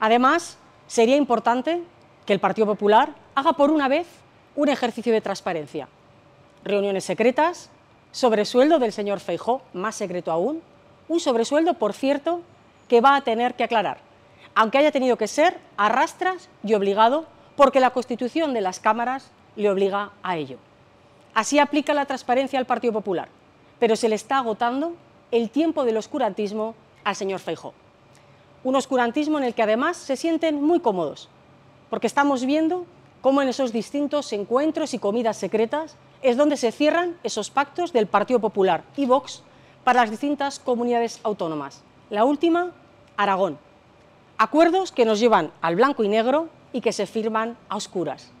Además, sería importante que el Partido Popular haga por una vez un ejercicio de transparencia. Reuniones secretas, sobresueldo del señor Feijó, más secreto aún, un sobresueldo, por cierto, que va a tener que aclarar, aunque haya tenido que ser arrastras y obligado, porque la constitución de las cámaras le obliga a ello. Así aplica la transparencia al Partido Popular, pero se le está agotando el tiempo del oscurantismo al señor Feijóo un oscurantismo en el que además se sienten muy cómodos, porque estamos viendo cómo en esos distintos encuentros y comidas secretas es donde se cierran esos pactos del Partido Popular y Vox para las distintas comunidades autónomas. La última, Aragón. Acuerdos que nos llevan al blanco y negro y que se firman a oscuras.